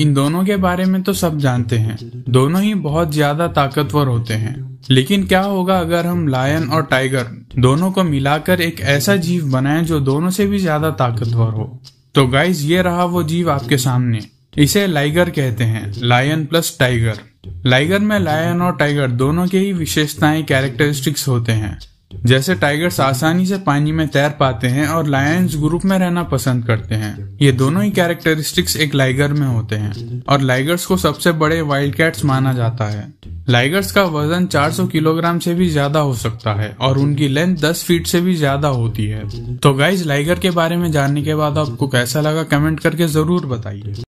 इन दोनों के बारे में तो सब जानते हैं दोनों ही बहुत ज्यादा ताकतवर होते हैं लेकिन क्या होगा अगर हम लायन और टाइगर दोनों को मिलाकर एक ऐसा जीव बनाएं जो दोनों से भी ज्यादा ताकतवर हो तो गाइज ये रहा वो जीव आपके सामने इसे लाइगर कहते हैं लायन प्लस टाइगर लाइगर में लायन और टाइगर दोनों के ही विशेषताएं कैरेक्टरिस्टिक्स होते हैं जैसे टाइगर्स आसानी से पानी में तैर पाते हैं और लायंस ग्रुप में रहना पसंद करते हैं ये दोनों ही कैरेक्टरिस्टिक्स एक लाइगर में होते हैं और लाइगर्स को सबसे बड़े वाइल्ड कैट्स माना जाता है लाइगर्स का वजन 400 किलोग्राम से भी ज्यादा हो सकता है और उनकी लेंथ 10 फीट से भी ज्यादा होती है तो गाइज लाइगर के बारे में जानने के बाद आपको कैसा लगा कमेंट करके जरूर बताइए